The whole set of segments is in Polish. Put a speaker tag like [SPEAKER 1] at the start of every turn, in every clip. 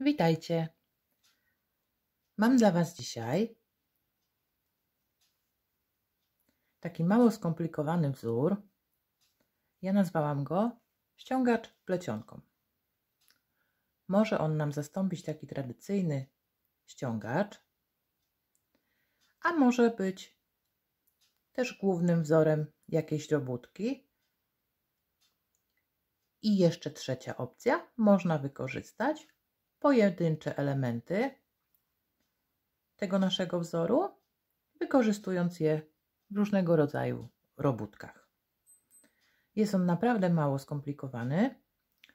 [SPEAKER 1] Witajcie. Mam dla Was dzisiaj taki mało skomplikowany wzór. Ja nazwałam go ściągacz plecionką. Może on nam zastąpić taki tradycyjny ściągacz, a może być też głównym wzorem jakiejś robótki. I jeszcze trzecia opcja, można wykorzystać pojedyncze elementy tego naszego wzoru, wykorzystując je w różnego rodzaju robótkach. Jest on naprawdę mało skomplikowany.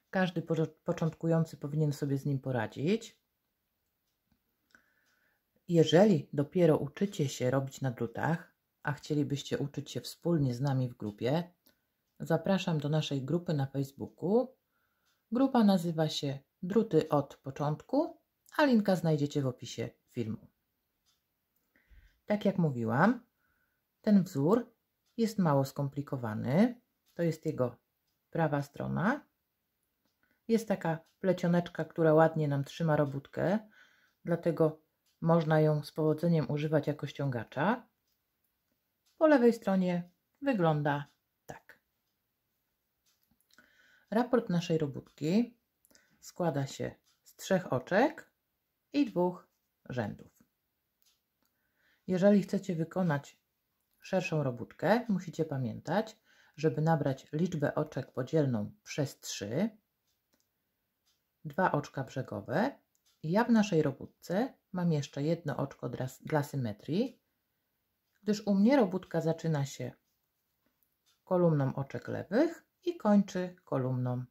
[SPEAKER 1] Każdy początkujący powinien sobie z nim poradzić. Jeżeli dopiero uczycie się robić na drutach, a chcielibyście uczyć się wspólnie z nami w grupie, zapraszam do naszej grupy na Facebooku. Grupa nazywa się druty od początku, a linka znajdziecie w opisie filmu. Tak jak mówiłam, ten wzór jest mało skomplikowany. To jest jego prawa strona. Jest taka plecioneczka, która ładnie nam trzyma robótkę, dlatego można ją z powodzeniem używać jako ściągacza. Po lewej stronie wygląda tak. Raport naszej robótki składa się z trzech oczek i dwóch rzędów. Jeżeli chcecie wykonać szerszą robótkę, musicie pamiętać, żeby nabrać liczbę oczek podzielną przez 3, dwa oczka brzegowe. Ja w naszej robótce mam jeszcze jedno oczko dla, dla symetrii, gdyż u mnie robótka zaczyna się kolumną oczek lewych i kończy kolumną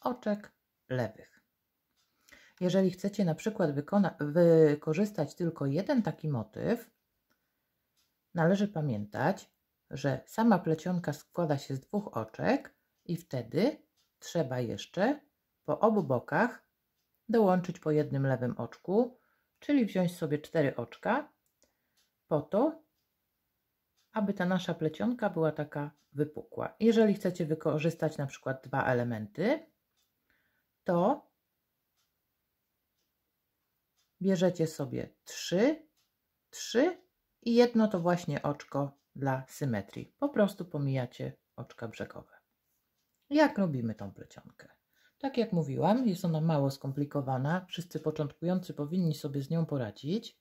[SPEAKER 1] oczek lewych. Jeżeli chcecie na przykład wykorzystać tylko jeden taki motyw, należy pamiętać, że sama plecionka składa się z dwóch oczek i wtedy trzeba jeszcze po obu bokach dołączyć po jednym lewym oczku, czyli wziąć sobie cztery oczka po to, aby ta nasza plecionka była taka wypukła. Jeżeli chcecie wykorzystać na przykład dwa elementy, to bierzecie sobie 3, 3 i jedno to właśnie oczko dla symetrii. Po prostu pomijacie oczka brzegowe. Jak robimy tą plecionkę? Tak jak mówiłam, jest ona mało skomplikowana. Wszyscy początkujący powinni sobie z nią poradzić.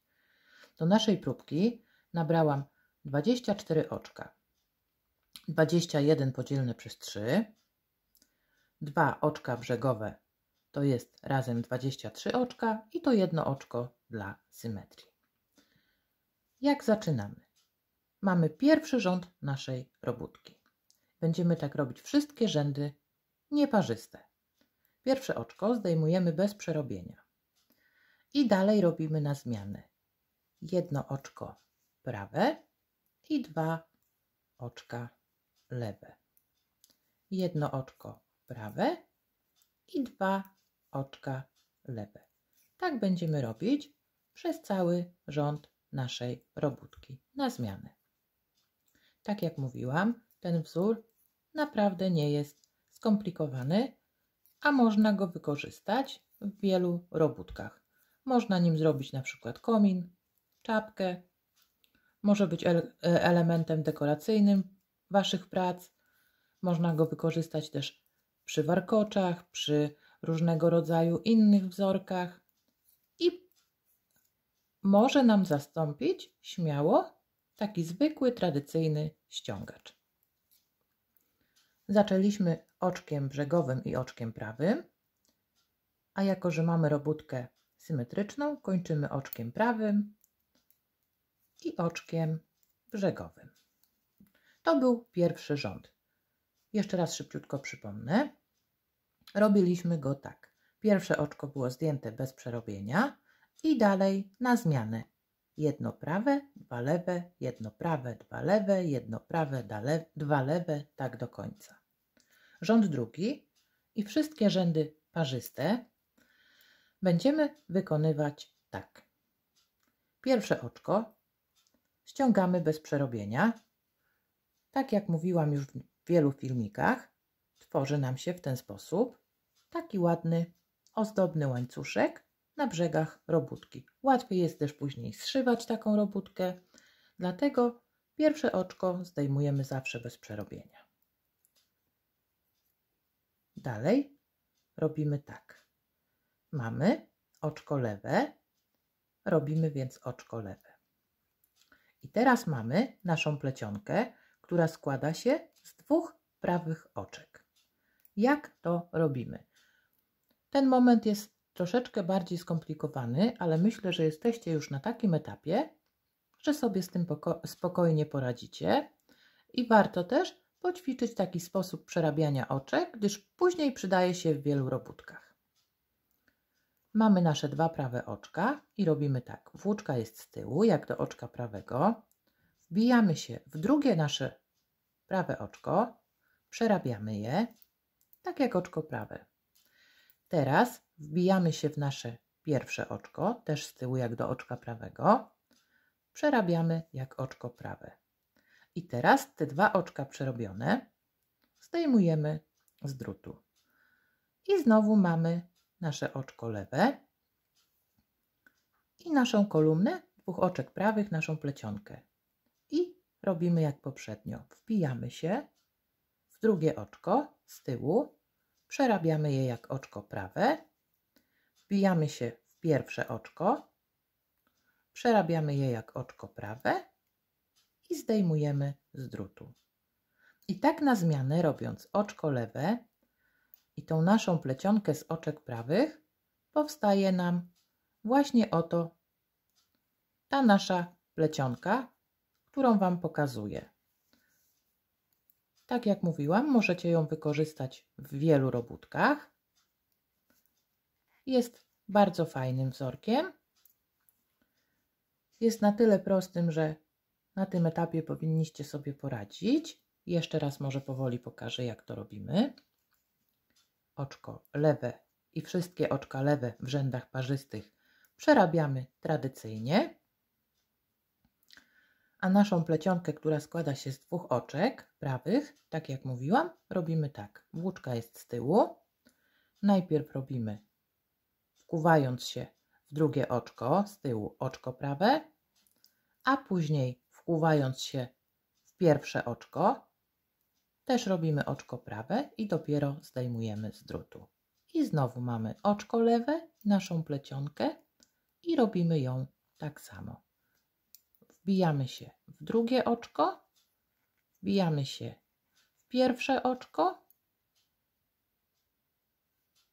[SPEAKER 1] Do naszej próbki nabrałam 24 oczka. 21 podzielne przez 3, 2 oczka brzegowe to jest razem 23 oczka i to jedno oczko dla symetrii. Jak zaczynamy? Mamy pierwszy rząd naszej robótki. Będziemy tak robić wszystkie rzędy nieparzyste. Pierwsze oczko zdejmujemy bez przerobienia. I dalej robimy na zmianę. Jedno oczko prawe i dwa oczka lewe. Jedno oczko prawe i dwa oczka lewe. Tak będziemy robić przez cały rząd naszej robótki na zmianę. Tak jak mówiłam, ten wzór naprawdę nie jest skomplikowany, a można go wykorzystać w wielu robótkach. Można nim zrobić na przykład komin, czapkę, może być e, elementem dekoracyjnym Waszych prac. Można go wykorzystać też przy warkoczach, przy różnego rodzaju innych wzorkach i może nam zastąpić śmiało taki zwykły, tradycyjny ściągacz. Zaczęliśmy oczkiem brzegowym i oczkiem prawym, a jako, że mamy robótkę symetryczną, kończymy oczkiem prawym i oczkiem brzegowym. To był pierwszy rząd. Jeszcze raz szybciutko przypomnę robiliśmy go tak. Pierwsze oczko było zdjęte bez przerobienia i dalej na zmianę. Jedno prawe, dwa lewe, jedno prawe, dwa lewe, jedno prawe, dwa lewe, tak do końca. Rząd drugi i wszystkie rzędy parzyste będziemy wykonywać tak. Pierwsze oczko ściągamy bez przerobienia. Tak jak mówiłam już w wielu filmikach, tworzy nam się w ten sposób taki ładny, ozdobny łańcuszek na brzegach robótki. Łatwiej jest też później zszywać taką robótkę, dlatego pierwsze oczko zdejmujemy zawsze bez przerobienia. Dalej robimy tak. Mamy oczko lewe, robimy więc oczko lewe. I teraz mamy naszą plecionkę, która składa się z dwóch prawych oczek. Jak to robimy? Ten moment jest troszeczkę bardziej skomplikowany, ale myślę, że jesteście już na takim etapie, że sobie z tym spokojnie poradzicie. I warto też poćwiczyć taki sposób przerabiania oczek, gdyż później przydaje się w wielu robótkach. Mamy nasze dwa prawe oczka i robimy tak. Włóczka jest z tyłu, jak do oczka prawego. Wbijamy się w drugie nasze prawe oczko, przerabiamy je, tak jak oczko prawe. Teraz wbijamy się w nasze pierwsze oczko, też z tyłu jak do oczka prawego. Przerabiamy jak oczko prawe. I teraz te dwa oczka przerobione zdejmujemy z drutu. I znowu mamy nasze oczko lewe i naszą kolumnę dwóch oczek prawych, naszą plecionkę. I robimy jak poprzednio. Wbijamy się w drugie oczko z tyłu przerabiamy je jak oczko prawe, wbijamy się w pierwsze oczko, przerabiamy je jak oczko prawe i zdejmujemy z drutu. I tak na zmianę robiąc oczko lewe i tą naszą plecionkę z oczek prawych powstaje nam właśnie oto ta nasza plecionka, którą Wam pokazuję. Tak jak mówiłam, możecie ją wykorzystać w wielu robótkach. Jest bardzo fajnym wzorkiem. Jest na tyle prostym, że na tym etapie powinniście sobie poradzić. Jeszcze raz może powoli pokażę, jak to robimy. Oczko lewe i wszystkie oczka lewe w rzędach parzystych przerabiamy tradycyjnie a naszą plecionkę, która składa się z dwóch oczek prawych, tak jak mówiłam, robimy tak. Włóczka jest z tyłu. Najpierw robimy, wkuwając się w drugie oczko z tyłu, oczko prawe, a później wkuwając się w pierwsze oczko, też robimy oczko prawe i dopiero zdejmujemy z drutu. I znowu mamy oczko lewe, naszą plecionkę i robimy ją tak samo wbijamy się w drugie oczko, wbijamy się w pierwsze oczko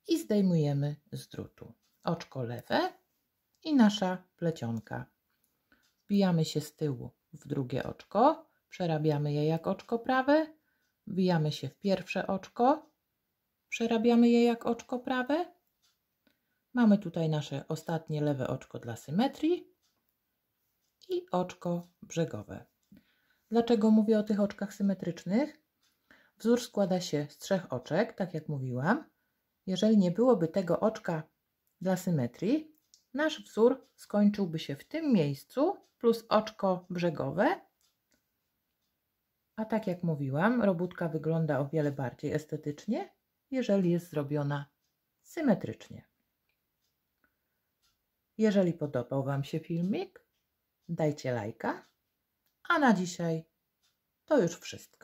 [SPEAKER 1] i zdejmujemy z drutu. Oczko lewe i nasza plecionka. Wbijamy się z tyłu w drugie oczko, przerabiamy je jak oczko prawe, wbijamy się w pierwsze oczko, przerabiamy je jak oczko prawe. Mamy tutaj nasze ostatnie lewe oczko dla symetrii i oczko brzegowe. Dlaczego mówię o tych oczkach symetrycznych? Wzór składa się z trzech oczek, tak jak mówiłam. Jeżeli nie byłoby tego oczka dla symetrii, nasz wzór skończyłby się w tym miejscu plus oczko brzegowe. A tak jak mówiłam, robótka wygląda o wiele bardziej estetycznie, jeżeli jest zrobiona symetrycznie. Jeżeli podobał Wam się filmik, dajcie lajka. A na dzisiaj to już wszystko.